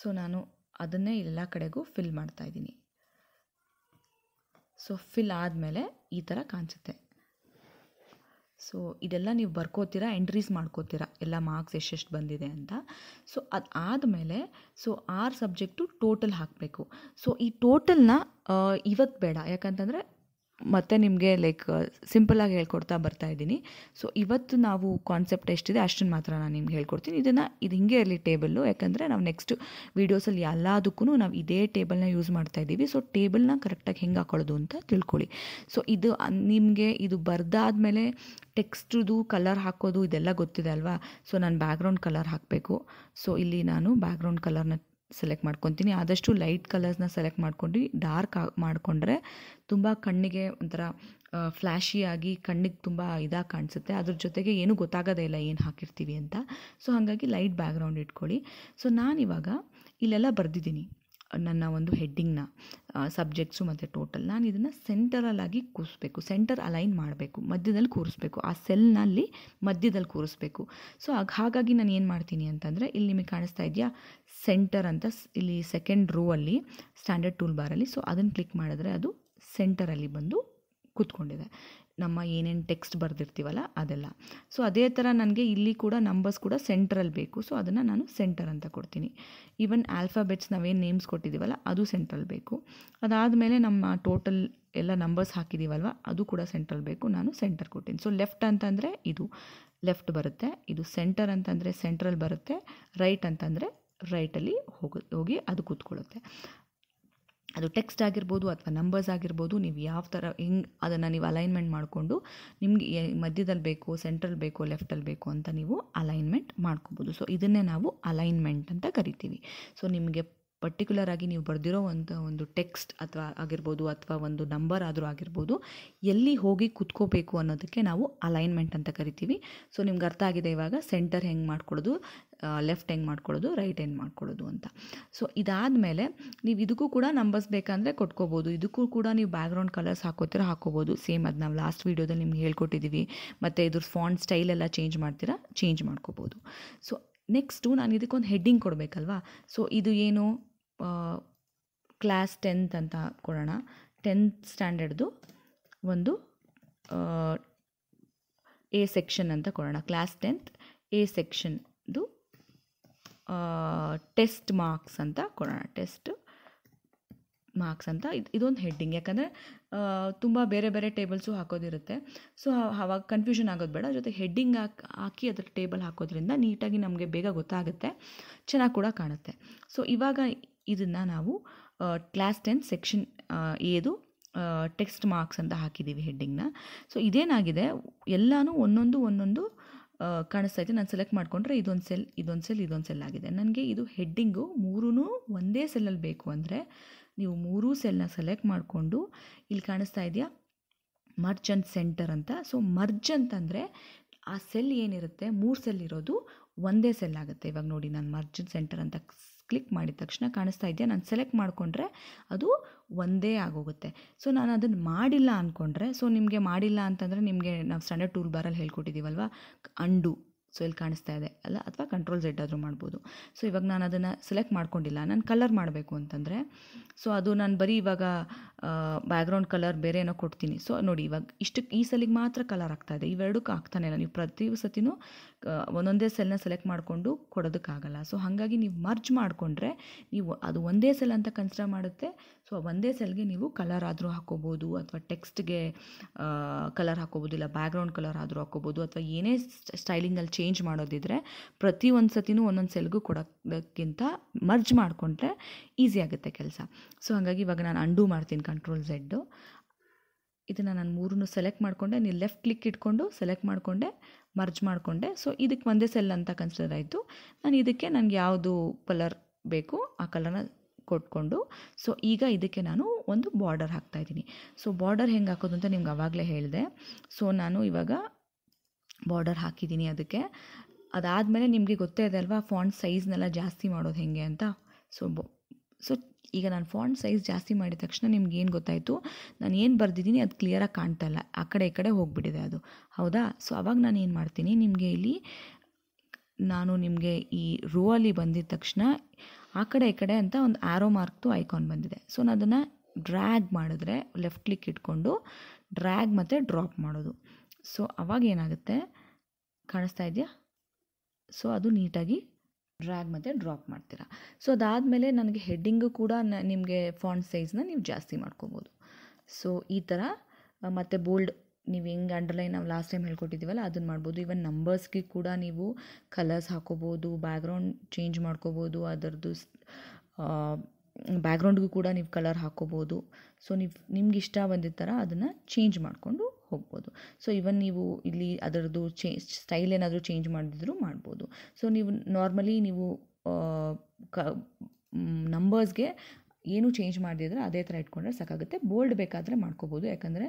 Speaker 1: ಸೊ ನಾನು ಅದನ್ನೇ ಎಲ್ಲ ಕಡೆಗೂ ಫಿಲ್ ಮಾಡ್ತಾಯಿದ್ದೀನಿ ಸೊ ಫಿಲ್ ಆದಮೇಲೆ ಈ ಥರ ಕಾಣಿಸುತ್ತೆ ಸೊ ಇದೆಲ್ಲ ನೀವು ಬರ್ಕೋತೀರಾ ಎಂಟ್ರೀಸ್ ಮಾಡ್ಕೋತೀರಾ ಎಲ್ಲ ಮಾರ್ಕ್ಸ್ ಎಷ್ಟೆಷ್ಟು ಬಂದಿದೆ ಅಂತ ಸೊ ಅದು ಆದಮೇಲೆ ಸೊ ಆರು ಸಬ್ಜೆಕ್ಟು ಟೋಟಲ್ ಹಾಕಬೇಕು ಸೊ ಈ ಟೋಟಲ್ನ ಇವತ್ತು ಬೇಡ ಯಾಕಂತಂದರೆ ಮತ್ತು ನಿಮಗೆ ಲೈಕ್ ಸಿಂಪಲಾಗಿ ಹೇಳ್ಕೊಡ್ತಾ ಬರ್ತಾ ಇದ್ದೀನಿ ಸೊ ಇವತ್ತು ನಾವು ಕಾನ್ಸೆಪ್ಟ್ ಎಷ್ಟಿದೆ ಅಷ್ಟನ್ನು ಮಾತ್ರ ನಾನು ನಿಮ್ಗೆ ಹೇಳ್ಕೊಡ್ತೀನಿ ಇದನ್ನು ಇದು ಹಿಂಗೆ ಇರಲಿ ಟೇಬಲ್ಲು ಯಾಕಂದರೆ ನಾವು ನೆಕ್ಸ್ಟ್ ವೀಡಿಯೋಸಲ್ಲಿ ಎಲ್ಲದಕ್ಕೂ ನಾವು ಇದೇ ಟೇಬಲ್ನ ಯೂಸ್ ಮಾಡ್ತಾ ಇದ್ದೀವಿ ಸೊ ಟೇಬಲ್ನ ಕರೆಕ್ಟಾಗಿ ಹೆಂಗೆ ಹಾಕೊಳ್ಳೋದು ಅಂತ ತಿಳ್ಕೊಳ್ಳಿ ಸೊ ಇದು ನಿಮಗೆ ಇದು ಬರ್ದಾದಮೇಲೆ ಟೆಕ್ಸ್ಟ್ದು ಕಲರ್ ಹಾಕೋದು ಇದೆಲ್ಲ ಗೊತ್ತಿದೆ ಅಲ್ವಾ ಸೊ ನಾನು ಬ್ಯಾಗ್ರೌಂಡ್ ಕಲರ್ ಹಾಕಬೇಕು ಸೊ ಇಲ್ಲಿ ನಾನು ಬ್ಯಾಗ್ರೌಂಡ್ ಕಲರ್ನ ಸೆಲೆಕ್ಟ್ ಮಾಡ್ಕೊತೀನಿ ಆದಷ್ಟು ಲೈಟ್ ಕಲರ್ಸ್ನ ಸೆಲೆಕ್ಟ್ ಮಾಡ್ಕೊಂಡು ಡಾರ್ಕ್ ಮಾಡಿಕೊಂಡ್ರೆ ತುಂಬ ಕಣ್ಣಿಗೆ ಒಂಥರ ಫ್ಲ್ಯಾಶಿಯಾಗಿ ಕಣ್ಣಿಗೆ ತುಂಬ ಇದಾಗಿ ಕಾಣಿಸುತ್ತೆ ಅದ್ರ ಜೊತೆಗೆ ಏನೂ ಗೊತ್ತಾಗೋದೇ ಇಲ್ಲ ಏನು ಹಾಕಿರ್ತೀವಿ ಅಂತ ಸೊ ಹಾಗಾಗಿ ಲೈಟ್ ಬ್ಯಾಗ್ರೌಂಡ್ ಇಟ್ಕೊಳ್ಳಿ ಸೊ ನಾನಿವಾಗ ಇಲ್ಲೆಲ್ಲ ಬರೆದಿದ್ದೀನಿ ನನ್ನ ಒಂದು ಹೆಡ್ಡಿಂಗ್ನ ಸಬ್ಜೆಕ್ಟ್ಸು ಮತ್ತು ಟೋಟಲ್ ನಾನು ಇದನ್ನು ಸೆಂಟರಲ್ಲಾಗಿ ಕೂರಿಸ್ಬೇಕು ಸೆಂಟರ್ ಅಲೈನ್ ಮಾಡಬೇಕು ಮಧ್ಯದಲ್ಲಿ ಕೂರಿಸ್ಬೇಕು ಆ ಸೆಲ್ನಲ್ಲಿ ಮಧ್ಯದಲ್ಲಿ ಕೂರಿಸ್ಬೇಕು ಸೊ ಹಾಗಾಗಿ ನಾನು ಏನು ಮಾಡ್ತೀನಿ ಅಂತಂದರೆ ಇಲ್ಲಿ ನಿಮಗೆ ಕಾಣಿಸ್ತಾ ಇದೆಯಾ ಸೆಂಟರ್ ಅಂತ ಇಲ್ಲಿ ಸೆಕೆಂಡ್ ರೋ ಅಲ್ಲಿ ಸ್ಟ್ಯಾಂಡರ್ಡ್ ಟೂಲ್ ಬಾರಲ್ಲಿ ಸೊ ಅದನ್ನು ಕ್ಲಿಕ್ ಮಾಡಿದ್ರೆ ಅದು ಸೆಂಟರಲ್ಲಿ ಬಂದು ಕೂತ್ಕೊಂಡಿದೆ ನಮ್ಮ ಏನೇನು ಟೆಕ್ಸ್ಟ್ ಬರೆದಿರ್ತೀವಲ್ಲ ಅದೆಲ್ಲ ಸೊ ಅದೇ ಥರ ನನಗೆ ಇಲ್ಲಿ ಕೂಡ ನಂಬರ್ಸ್ ಕೂಡ ಸೆಂಟ್ರಲ್ಲಿ ಬೇಕು ಸೊ ಅದನ್ನು ನಾನು ಸೆಂಟರ್ ಅಂತ ಕೊಡ್ತೀನಿ ಈವನ್ ಆಲ್ಫಾಬೆಟ್ಸ್ ನಾವೇನು ನೇಮ್ಸ್ ಕೊಟ್ಟಿದ್ದೀವಲ್ಲ ಅದು ಸೆಂಟ್ರಲ್ಲಿ ಬೇಕು ಅದಾದಮೇಲೆ ನಮ್ಮ ಟೋಟಲ್ ಎಲ್ಲ ನಂಬರ್ಸ್ ಹಾಕಿದ್ದೀವಲ್ವ ಅದು ಕೂಡ ಸೆಂಟ್ರಲ್ ಬೇಕು ನಾನು ಸೆಂಟರ್ ಕೊಟ್ಟೀನಿ ಸೊ ಲೆಫ್ಟ್ ಅಂತಂದರೆ ಇದು ಲೆಫ್ಟ್ ಬರುತ್ತೆ ಇದು ಸೆಂಟರ್ ಅಂತಂದರೆ ಸೆಂಟ್ರಲ್ಲಿ ಬರುತ್ತೆ ರೈಟ್ ಅಂತಂದರೆ ರೈಟಲ್ಲಿ ಹೋಗಿ ಹೋಗಿ ಅದು ಕೂತ್ಕೊಳ್ಳುತ್ತೆ ಅದು ಟೆಕ್ಸ್ಟ್ ಆಗಿರ್ಬೋದು ಅಥವಾ ನಂಬರ್ಸ್ ಆಗಿರ್ಬೋದು ನೀವು ಯಾವ ಥರ ಹೆಂಗೆ ಅದನ್ನು ನೀವು ಅಲೈನ್ಮೆಂಟ್ ಮಾಡಿಕೊಂಡು ನಿಮಗೆ ಮಧ್ಯದಲ್ಲಿ ಬೇಕು ಸೆಂಟ್ರಲ್ಲಿ ಬೇಕು ಲೆಫ್ಟಲ್ಲಿ ಬೇಕು ಅಂತ ನೀವು ಅಲೈನ್ಮೆಂಟ್ ಮಾಡ್ಕೋಬೋದು ಸೊ ಇದನ್ನೇ ನಾವು ಅಲೈನ್ಮೆಂಟ್ ಅಂತ ಕರಿತೀವಿ ಸೊ ನಿಮಗೆ ಪರ್ಟಿಕ್ಯುಲರ್ ಆಗಿ ನೀವು ಬರೆದಿರೋ ಒಂದು ಒಂದು ಟೆಕ್ಸ್ಟ್ ಅಥವಾ ಆಗಿರ್ಬೋದು ಅಥವಾ ಒಂದು ನಂಬರ್ ಆದರೂ ಆಗಿರ್ಬೋದು ಎಲ್ಲಿ ಹೋಗಿ ಕುತ್ಕೋಬೇಕು ಅನ್ನೋದಕ್ಕೆ ನಾವು ಅಲೈನ್ಮೆಂಟ್ ಅಂತ ಕರಿತೀವಿ ಸೊ ನಿಮ್ಗೆ ಅರ್ಥ ಆಗಿದೆ ಇವಾಗ ಸೆಂಟರ್ ಹೆಂಗೆ ಮಾಡ್ಕೊಳ್ಳೋದು ಲೆಫ್ಟ್ ಹೆಂಗೆ ಮಾಡ್ಕೊಳ್ಳೋದು ರೈಟ್ ಹೆಂಗೆ ಮಾಡ್ಕೊಳ್ಳೋದು ಅಂತ ಸೊ ಇದಾದಮೇಲೆ ನೀವು ಇದಕ್ಕೂ ಕೂಡ ನಂಬರ್ಸ್ ಬೇಕಂದರೆ ಕೊಟ್ಕೋಬೋದು ಇದಕ್ಕೂ ಕೂಡ ನೀವು ಬ್ಯಾಕ್ಗ್ರೌಂಡ್ ಕಲರ್ಸ್ ಹಾಕೋತೀರ ಹಾಕೋಬೋದು ಸೇಮ್ ಅದು ನಾವು ಲಾಸ್ಟ್ ವೀಡಿಯೋದಲ್ಲಿ ನಿಮ್ಗೆ ಹೇಳ್ಕೊಟ್ಟಿದ್ದೀವಿ ಮತ್ತು ಇದ್ರ ಫಾಂಟ್ ಸ್ಟೈಲ್ ಎಲ್ಲ ಚೇಂಜ್ ಮಾಡ್ತೀರಾ ಚೇಂಜ್ ಮಾಡ್ಕೋಬೋದು ಸೊ ನೆಕ್ಸ್ಟು ನಾನು ಇದಕ್ಕೊಂದು ಹೆಡ್ಡಿಂಗ್ ಕೊಡಬೇಕಲ್ವಾ ಸೊ ಇದು ಏನು ಕ್ಲಾಸ್ ಟೆಂತ್ ಅಂತ ಕೊಡೋಣ ಟೆಂತ್ ಸ್ಟ್ಯಾಂಡರ್ಡ್ದು ಒಂದು ಎ ಸೆಕ್ಷನ್ ಅಂತ ಕೊಡೋಣ ಕ್ಲಾಸ್ ಟೆಂತ್ ಎ ಸೆಕ್ಷನ್ದು ಟೆಸ್ಟ್ ಮಾರ್ಕ್ಸ್ ಅಂತ ಕೊಡೋಣ ಟೆಸ್ಟ್ ಮಾರ್ಕ್ಸ್ ಅಂತ ಇದು ಇದೊಂದು ಹೆಡ್ಡಿಂಗ್ ಯಾಕಂದರೆ ತುಂಬ ಬೇರೆ ಬೇರೆ ಟೇಬಲ್ಸು ಹಾಕೋದಿರುತ್ತೆ ಸೊ ಅವಾಗ ಕನ್ಫ್ಯೂಷನ್ ಆಗೋದು ಬೇಡ ಜೊತೆ ಹೆಡ್ಡಿಂಗ್ ಹಾಕಿ ಹಾಕಿ ಅದರ ಟೇಬಲ್ ಹಾಕೋದ್ರಿಂದ ನೀಟಾಗಿ ನಮಗೆ ಬೇಗ ಗೊತ್ತಾಗುತ್ತೆ ಚೆನ್ನಾಗಿ ಕೂಡ ಕಾಣುತ್ತೆ ಸೊ ಇವಾಗ ಇದನ್ನು ನಾವು ಕ್ಲಾಸ್ ಟೆನ್ ಸೆಕ್ಷನ್ ಏದು ಟೆಕ್ಸ್ಟ್ ಮಾರ್ಕ್ಸ್ ಅಂತ ಹಾಕಿದ್ದೀವಿ ಹೆಡ್ಡಿಂಗ್ನ ಸೊ ಇದೇನಾಗಿದೆ ಎಲ್ಲನೂ ಒಂದೊಂದು ಒಂದೊಂದು ಕಾಣಿಸ್ತಾ ಇದೆ ನಾನು ಸೆಲೆಕ್ಟ್ ಮಾಡಿಕೊಂಡ್ರೆ ಇದೊಂದು ಸೆಲ್ ಇದೊಂದು ಸೆಲ್ ಇದೊಂದು ಸೆಲ್ ಆಗಿದೆ ನನಗೆ ಇದು ಹೆಡ್ಡಿಂಗು ಮೂರೂ ಒಂದೇ ಸೆಲ್ಲಲ್ಲಿ ಬೇಕು ಅಂದರೆ ನೀವು ಮೂರೂ ಸೆಲ್ನ ಸೆಲೆಕ್ಟ್ ಮಾಡಿಕೊಂಡು ಇಲ್ಲಿ ಕಾಣಿಸ್ತಾ ಇದೆಯಾ ಮರ್ಜ್ ಅಂಡ್ ಸೆಂಟರ್ ಅಂತ ಸೊ ಮರ್ಜ್ ಅಂತಂದರೆ ಆ ಸೆಲ್ ಏನಿರುತ್ತೆ ಮೂರು ಸೆಲ್ ಇರೋದು ಒಂದೇ ಸೆಲ್ ಆಗುತ್ತೆ ಇವಾಗ ನೋಡಿ ನಾನು ಮರ್ಜನ್ ಸೆಂಟರ್ ಅಂತ ಕ್ಲಿಕ್ ಮಾಡಿದ ತಕ್ಷಣ ಕಾಣಿಸ್ತಾ ಇದೆಯಾ ನಾನು ಸೆಲೆಕ್ಟ್ ಮಾಡಿಕೊಂಡ್ರೆ ಅದು ಒಂದೇ ಆಗೋಗುತ್ತೆ ಸೊ ನಾನು ಅದನ್ನು ಮಾಡಿಲ್ಲ ಅಂದ್ಕೊಂಡ್ರೆ ಸೊ ನಿಮಗೆ ಮಾಡಿಲ್ಲ ಅಂತಂದರೆ ನಿಮಗೆ ನಾವು ಸ್ಟ್ಯಾಂಡರ್ಡ್ ಟೂಲ್ ಬಾರಲ್ಲಿ ಹೇಳ್ಕೊಟ್ಟಿದ್ದೀವಲ್ವ ಅಂಡು ಸೊ ಇಲ್ಲಿ ಕಾಣಿಸ್ತಾ ಇದೆ ಅಲ್ಲ ಅಥವಾ ಕಂಟ್ರೋಲ್ ಝೆಡ್ ಆದರೂ ಮಾಡ್ಬೋದು ಸೊ ಇವಾಗ ನಾನು ಅದನ್ನು ಸೆಲೆಕ್ಟ್ ಮಾಡ್ಕೊಂಡಿಲ್ಲ ನಾನು ಕಲರ್ ಮಾಡಬೇಕು ಅಂತಂದರೆ ಸೊ ಅದು ನಾನು ಬರೀ ಇವಾಗ ಬ್ಯಾಕ್ಗ್ರೌಂಡ್ ಕಲರ್ ಬೇರೆ ಏನೋ ಕೊಡ್ತೀನಿ ಸೊ ನೋಡಿ ಇವಾಗ ಇಷ್ಟು ಈ ಸಲಿಗೆ ಮಾತ್ರ ಕಲರ್ ಆಗ್ತಾ ಇದೆ ಇವೆರಡಕ್ಕೂ ಆಗ್ತಾನೆ ಇಲ್ಲ ನೀವು ಪ್ರತಿ ಸತಿನೂ ಒಂದೊಂದೇ ಸೆಲ್ನ ಸೆಲೆಕ್ಟ್ ಮಾಡಿಕೊಂಡು ಕೊಡೋದಕ್ಕಾಗಲ್ಲ ಸೊ ಹಾಗಾಗಿ ನೀವು ಮರ್ಜ್ ಮಾಡಿಕೊಂಡ್ರೆ ನೀವು ಅದು ಒಂದೇ ಸೆಲ್ ಅಂತ ಕನ್ಸಿಡರ್ ಮಾಡುತ್ತೆ ಸೊ ಒಂದೇ ಸೆಲ್ಗೆ ನೀವು ಕಲರ್ ಆದರೂ ಹಾಕೋಬೋದು ಅಥವಾ ಟೆಕ್ಸ್ಟ್ಗೆ ಕಲರ್ ಹಾಕೋಬೋದು ಇಲ್ಲ ಬ್ಯಾಕ್ಗ್ರೌಂಡ್ ಕಲರ್ ಆದರೂ ಹಾಕೋಬೋದು ಅಥವಾ ಏನೇ ಸ್ಟೈಲಿಂಗಲ್ಲಿ ಚೇಂಜ್ ಮಾಡೋದಿದ್ರೆ ಪ್ರತಿ ಒಂದು ಸತಿನೂ ಒಂದೊಂದು ಸೆಲ್ಗೂ ಕೊಡೋದಕ್ಕಿಂತ ಮರ್ಜ್ ಮಾಡಿಕೊಂಡ್ರೆ ಈಸಿ ಆಗುತ್ತೆ ಕೆಲಸ ಸೊ ಹಾಗಾಗಿ ಇವಾಗ ನಾನು ಅಂಡೂ ಮಾಡ್ತೀನಿ ಕಂಟ್ರೋಲ್ ಝೆಡ್ಡು ಇದನ್ನು ನಾನು ಮೂರನ್ನು ಸೆಲೆಕ್ಟ್ ಮಾಡಿಕೊಂಡೆ ನೀವು ಲೆಫ್ಟ್ ಕ್ಲಿಕ್ ಇಟ್ಕೊಂಡು ಸೆಲೆಕ್ಟ್ ಮಾಡಿಕೊಂಡೆ ಮರ್ಜ್ ಮಾಡಿಕೊಂಡೆ ಸೊ ಇದಕ್ಕೆ ಒಂದೇ ಸೆಲ್ ಅಂತ ಕನ್ಸಿಡರ್ ಆಯಿತು ನಾನು ಇದಕ್ಕೆ ನನಗೆ ಯಾವುದು ಕಲರ್ ಬೇಕು ಆ ಕಲರ್ನ ಕೊಟ್ಕೊಂಡು ಸೊ ಈಗ ಇದಕ್ಕೆ ನಾನು ಒಂದು ಬಾರ್ಡರ್ ಹಾಕ್ತಾಯಿದ್ದೀನಿ ಸೊ ಬಾರ್ಡರ್ ಹೆಂಗೆ ಹಾಕೋದು ಅಂತ ನಿಮ್ಗೆ ಅವಾಗಲೇ ಹೇಳಿದೆ ಸೊ ನಾನು ಇವಾಗ ಬಾರ್ಡರ್ ಹಾಕಿದ್ದೀನಿ ಅದಕ್ಕೆ ಅದಾದಮೇಲೆ ನಿಮಗೆ ಗೊತ್ತೇ ಇದೆ ಅಲ್ವಾ ಫಾಂಟ್ ಸೈಜ್ನೆಲ್ಲ ಜಾಸ್ತಿ ಮಾಡೋದು ಹೇಗೆ ಅಂತ ಸೊ ಸೊ ಈಗ ನಾನು ಫಾಂಟ್ ಸೈಜ್ ಜಾಸ್ತಿ ಮಾಡಿದ ತಕ್ಷಣ ನಿಮ್ಗೆ ಏನು ಗೊತ್ತಾಯಿತು ನಾನು ಏನು ಬರೆದಿದ್ದೀನಿ ಅದು ಕ್ಲಿಯರಾಗಿ ಕಾಣ್ತಾ ಇಲ್ಲ ಆ ಕಡೆ ಈ ಕಡೆ ಹೋಗಿಬಿಟ್ಟಿದೆ ಅದು ಹೌದಾ ಸೊ ಅವಾಗ ನಾನು ಏನು ಮಾಡ್ತೀನಿ ನಿಮಗೆ ಇಲ್ಲಿ ನಾನು ನಿಮಗೆ ಈ ರೋ ಅಲ್ಲಿ ಬಂದಿದ ತಕ್ಷಣ ಆ ಕಡೆ ಈ ಕಡೆ ಅಂತ ಒಂದು ಆ್ಯರೋ ಮಾರ್ಕ್ದು ಐಕಾನ್ ಬಂದಿದೆ ಸೊ ನಾನು ಅದನ್ನು ಡ್ರ್ಯಾಗ್ ಮಾಡಿದ್ರೆ ಲೆಫ್ಟ್ ಕ್ಲಿಕ್ ಇಟ್ಕೊಂಡು ಡ್ರ್ಯಾಗ್ ಮತ್ತು ಡ್ರಾಪ್ ಮಾಡೋದು ಸೊ ಅವಾಗ ಏನಾಗುತ್ತೆ ಕಾಣಿಸ್ತಾ ಇದೆಯಾ ಸೊ ಅದು ನೀಟಾಗಿ ಡ್ರ್ಯಾಗ್ ಮತ್ತು ಡ್ರಾಪ್ ಮಾಡ್ತೀರಾ ಸೊ ಅದಾದಮೇಲೆ ನನಗೆ ಹೆಡ್ಡಿಂಗು ಕೂಡ ನಿಮಗೆ ಫಾಂಟ್ ಸೈಜ್ನ ನೀವು ಜಾಸ್ತಿ ಮಾಡ್ಕೋಬೋದು ಸೊ ಈ ಥರ ಮತ್ತು ಬೋಲ್ಡ್ ನೀವು ಹೆಂಗೆ ಅಂಡರ್ಲೈನ್ ನಾವು ಲಾಸ್ಟ್ ಟೈಮ್ ಹೇಳ್ಕೊಟ್ಟಿದ್ದೀವಲ್ಲ ಅದನ್ನು ಮಾಡ್ಬೋದು ಇವನ್ ನಂಬರ್ಸ್ಗೆ ಕೂಡ ನೀವು ಕಲರ್ಸ್ ಹಾಕೋಬೋದು ಬ್ಯಾಗ್ರೌಂಡ್ ಚೇಂಜ್ ಮಾಡ್ಕೋಬೋದು ಅದರದ್ದು ಬ್ಯಾಗ್ರೌಂಡ್ಗೂ ಕೂಡ ನೀವು ಕಲರ್ ಹಾಕೋಬೋದು ಸೊ ನೀವು ನಿಮ್ಗೆ ಇಷ್ಟ ಬಂದಿದ್ದ ಥರ ಅದನ್ನು ಚೇಂಜ್ ಮಾಡಿಕೊಂಡು ಹೋಗ್ಬೋದು ಸೊ ಇವನ್ ನೀವು ಇಲ್ಲಿ ಅದರದ್ದು ಚೇ ಸ್ಟೈಲ್ ಏನಾದರೂ ಚೇಂಜ್ ಮಾಡಿದ್ರು ಮಾಡ್ಬೋದು ಸೊ ನೀವು ನಾರ್ಮಲಿ ನೀವು ಕ ನಂಬರ್ಸ್ಗೆ ಏನೂ ಚೇಂಜ್ ಮಾಡಿದ್ರೆ ಅದೇ ಥರ ಇಟ್ಕೊಂಡ್ರೆ ಸಾಕಾಗುತ್ತೆ ಬೋಲ್ಡ್ ಬೇಕಾದರೆ ಮಾಡ್ಕೋಬೋದು ಯಾಕಂದರೆ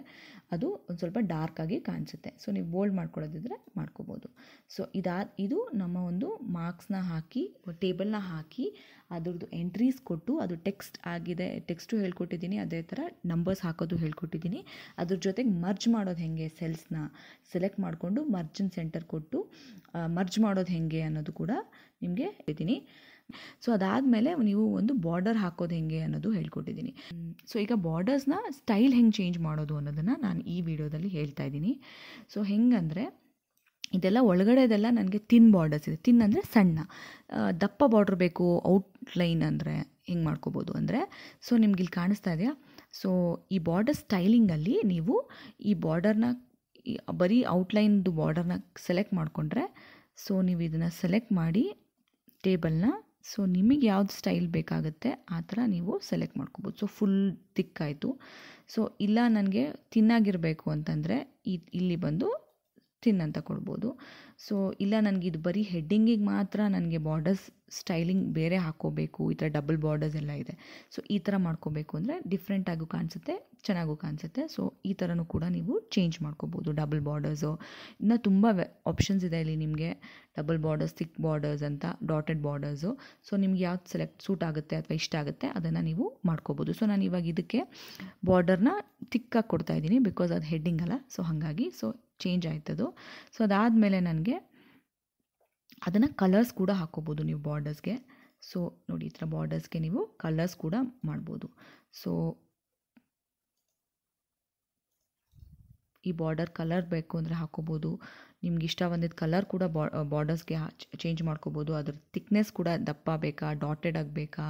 Speaker 1: ಅದು ಒಂದು ಸ್ವಲ್ಪ ಡಾರ್ಕಾಗಿ ಕಾಣಿಸುತ್ತೆ ಸೊ ನೀವು ಬೋಲ್ಡ್ ಮಾಡ್ಕೊಳ್ಳೋದಿದ್ರೆ ಮಾಡ್ಕೋಬೋದು ಸೊ ಇದಾದ ಇದು ನಮ್ಮ ಒಂದು ಮಾರ್ಕ್ಸ್ನ ಹಾಕಿ ಟೇಬಲ್ನ ಹಾಕಿ ಅದ್ರದ್ದು ಎಂಟ್ರೀಸ್ ಕೊಟ್ಟು ಅದು ಟೆಕ್ಸ್ಟ್ ಆಗಿದೆ ಟೆಕ್ಸ್ಟು ಹೇಳ್ಕೊಟ್ಟಿದ್ದೀನಿ ಅದೇ ಥರ ನಂಬರ್ಸ್ ಹಾಕೋದು ಹೇಳ್ಕೊಟ್ಟಿದ್ದೀನಿ ಅದ್ರ ಜೊತೆಗೆ ಮರ್ಜ್ ಮಾಡೋದು ಹೇಗೆ ಸೆಲ್ಸ್ನ ಸೆಲೆಕ್ಟ್ ಮಾಡಿಕೊಂಡು ಮರ್ಜನ್ ಸೆಂಟರ್ ಕೊಟ್ಟು ಮರ್ಜ್ ಮಾಡೋದು ಹೇಗೆ ಅನ್ನೋದು ಕೂಡ ನಿಮಗೆ ಇದ್ದೀನಿ ಸೊ ಅದಾದಮೇಲೆ ನೀವು ಒಂದು ಬಾರ್ಡರ್ ಹಾಕೋದು ಹೆಂಗೆ ಅನ್ನೋದು ಹೇಳ್ಕೊಟ್ಟಿದ್ದೀನಿ ಸೊ ಈಗ ಬಾರ್ಡರ್ಸ್ನ ಸ್ಟೈಲ್ ಹೆಂಗೆ ಚೇಂಜ್ ಮಾಡೋದು ಅನ್ನೋದನ್ನು ನಾನು ಈ ವಿಡಿಯೋದಲ್ಲಿ ಹೇಳ್ತಾ ಇದ್ದೀನಿ ಸೊ ಹೆಂಗಂದರೆ ಇದೆಲ್ಲ ಒಳಗಡೆದೆಲ್ಲ ನನಗೆ ತಿನ್ ಬಾರ್ಡರ್ಸ್ ಇದೆ ತಿನ್ ಅಂದರೆ ಸಣ್ಣ ದಪ್ಪ ಬಾರ್ಡ್ರ್ ಬೇಕು ಔಟ್ಲೈನ್ ಅಂದರೆ ಹೆಂಗೆ ಮಾಡ್ಕೋಬೋದು ಅಂದರೆ ಸೊ ನಿಮ್ಗೆ ಇಲ್ಲಿ ಕಾಣಿಸ್ತಾ ಇದೆಯಾ ಸೊ ಈ ಬಾರ್ಡರ್ ಸ್ಟೈಲಿಂಗಲ್ಲಿ ನೀವು ಈ ಬಾರ್ಡರ್ನ ಬರೀ ಔಟ್ಲೈನ್ದು ಬಾರ್ಡರ್ನ ಸೆಲೆಕ್ಟ್ ಮಾಡಿಕೊಂಡ್ರೆ ಸೊ ನೀವು ಇದನ್ನು ಸೆಲೆಕ್ಟ್ ಮಾಡಿ ಟೇಬಲ್ನ ಸೊ ನಿಮಗೆ ಯಾವ್ದು ಸ್ಟೈಲ್ ಬೇಕಾಗುತ್ತೆ ಆ ಥರ ನೀವು ಸೆಲೆಕ್ಟ್ ಮಾಡ್ಕೋಬೋದು ಸೊ ಫುಲ್ ತಿಕ್ಕಾಯಿತು ಸೊ ಇಲ್ಲ ನನಗೆ ತಿನ್ನಾಗಿರಬೇಕು ಅಂತಂದರೆ ಇಲ್ಲಿ ಬಂದು ತಿನ್ ಅಂತ ಕೊಡ್ಬೋದು ಸೊ ಇಲ್ಲ ನನಗೆ ಇದು ಬರೀ ಹೆಡ್ಡಿಂಗಿಗೆ ಮಾತ್ರ ನನಗೆ ಬಾರ್ಡರ್ಸ್ ಸ್ಟೈಲಿಂಗ್ ಬೇರೆ ಹಾಕೋಬೇಕು ಈ ಥರ ಡಬಲ್ ಬಾರ್ಡರ್ಸ್ ಎಲ್ಲ ಇದೆ ಸೊ ಈ ಥರ ಮಾಡ್ಕೋಬೇಕು ಅಂದರೆ ಡಿಫ್ರೆಂಟಾಗೂ ಕಾಣಿಸುತ್ತೆ ಚೆನ್ನಾಗೂ ಕಾಣಿಸುತ್ತೆ ಸೊ ಈ ಥರನೂ ಕೂಡ ನೀವು ಚೇಂಜ್ ಮಾಡ್ಕೋಬೋದು ಡಬಲ್ ಬಾರ್ಡರ್ಸು ಇನ್ನು ತುಂಬ ಆಪ್ಷನ್ಸ್ ಇದೆ ಇಲ್ಲಿ ನಿಮಗೆ ಡಬಲ್ ಬಾರ್ಡರ್ಸ್ ಥಿಕ್ ಬಾರ್ಡರ್ಸ್ ಅಂತ ಡಾಟೆಡ್ ಬಾರ್ಡರ್ಸು ಸೊ ನಿಮ್ಗೆ ಯಾವ್ದು ಸೆಲೆಕ್ಟ್ ಸೂಟ್ ಆಗುತ್ತೆ ಅಥವಾ ಇಷ್ಟ ಆಗುತ್ತೆ ಅದನ್ನು ನೀವು ಮಾಡ್ಕೋಬೋದು ಸೊ ನಾನು ಇವಾಗ ಇದಕ್ಕೆ ಬಾರ್ಡರ್ನ ಥಿಕ್ಕಾಗಿ ಕೊಡ್ತಾ ಇದ್ದೀನಿ ಬಿಕಾಸ್ ಅದು ಹೆಡ್ಡಿಂಗ್ ಅಲ್ಲ ಸೊ ಹಾಗಾಗಿ ಸೊ ಚೇಂಜ್ ಆಯ್ತದು ಸೊ ಅದಾದಮೇಲೆ ನನಗೆ ಅದನ್ನು ಕಲರ್ಸ್ ಕೂಡ ಹಾಕೋಬೋದು ನೀವು ಬಾರ್ಡರ್ಸ್ಗೆ ಸೊ ನೋಡಿ ಈ ಥರ ಬಾರ್ಡರ್ಸ್ಗೆ ನೀವು ಕಲರ್ಸ್ ಕೂಡ ಮಾಡ್ಬೋದು ಸೊ ಈ ಬಾರ್ಡರ್ ಕಲರ್ ಬೇಕು ಅಂದರೆ ಹಾಕೋಬೋದು ನಿಮ್ಗೆ ಇಷ್ಟ ಬಂದಿದ್ದ ಕಲರ್ ಕೂಡ ಬಾ ಬಾರ್ಡರ್ಸ್ಗೆ ಚೇಂಜ್ ಮಾಡ್ಕೋಬೋದು ಅದ್ರ ಥಿಕ್ನೆಸ್ ಕೂಡ ದಪ್ಪ ಬೇಕಾ ಡಾಟೆಡ್ ಆಗಬೇಕಾ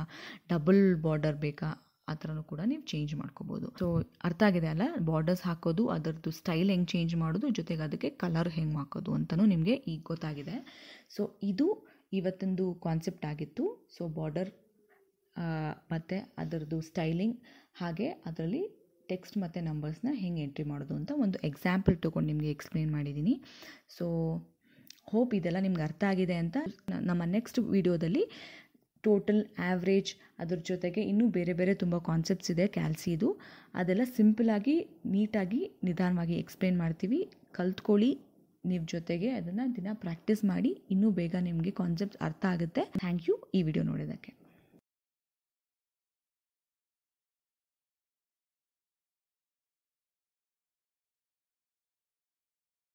Speaker 1: ಡಬಲ್ ಬಾರ್ಡರ್ ಬೇಕಾ ಆ ಥರನೂ ಕೂಡ ನೀವು ಚೇಂಜ್ ಮಾಡ್ಕೋಬೋದು ಸೊ ಅರ್ಥ ಆಗಿದೆ ಅಲ್ಲ ಬಾರ್ಡರ್ಸ್ ಹಾಕೋದು ಅದರದ್ದು ಸ್ಟೈಲ್ ಹೆಂಗೆ ಚೇಂಜ್ ಮಾಡೋದು ಜೊತೆಗೆ ಅದಕ್ಕೆ ಕಲರ್ ಹೆಂಗೆ ಹಾಕೋದು ಅಂತಲೂ ನಿಮಗೆ ಈಗ ಗೊತ್ತಾಗಿದೆ ಸೊ ಇದು ಇವತ್ತೊಂದು ಕಾನ್ಸೆಪ್ಟ್ ಆಗಿತ್ತು ಸೊ ಬಾರ್ಡರ್ ಮತ್ತು ಅದರದ್ದು ಸ್ಟೈಲಿಂಗ್ ಹಾಗೆ ಅದರಲ್ಲಿ ಟೆಕ್ಸ್ಟ್ ಮತ್ತು ನಂಬರ್ಸ್ನ ಹೆಂಗೆ ಎಂಟ್ರಿ ಮಾಡೋದು ಅಂತ ಒಂದು ಎಕ್ಸಾಂಪಲ್ ತೊಗೊಂಡು ನಿಮಗೆ ಎಕ್ಸ್ಪ್ಲೇನ್ ಮಾಡಿದ್ದೀನಿ ಸೊ ಹೋಪ್ ಇದೆಲ್ಲ ನಿಮ್ಗೆ ಅರ್ಥ ಆಗಿದೆ ಅಂತ ನಮ್ಮ ನೆಕ್ಸ್ಟ್ ವಿಡಿಯೋದಲ್ಲಿ ಟೋಟಲ್ ಆ್ಯಾವ್ರೇಜ್ ಅದ್ರ ಜೊತೆಗೆ ಇನ್ನೂ ಬೇರೆ ಬೇರೆ ತುಂಬ ಕಾನ್ಸೆಪ್ಟ್ಸ್ ಇದೆ ಕ್ಯಾಲ್ಸಿದು ಅದೆಲ್ಲ ಸಿಂಪಲಾಗಿ ನೀಟಾಗಿ ನಿಧಾನವಾಗಿ ಎಕ್ಸ್ಪ್ಲೇನ್ ಮಾಡ್ತೀವಿ ಕಲ್ತ್ಕೊಳ್ಳಿ ನಿಮ್ಮ ಜೊತೆಗೆ ಅದನ್ನು ದಿನ ಪ್ರಾಕ್ಟೀಸ್ ಮಾಡಿ ಇನ್ನೂ ಬೇಗ ನಿಮಗೆ ಕಾನ್ಸೆಪ್ಟ್ಸ್ ಅರ್ಥ ಆಗುತ್ತೆ ಥ್ಯಾಂಕ್ ಯು ಈ ವಿಡಿಯೋ ನೋಡೋದಕ್ಕೆ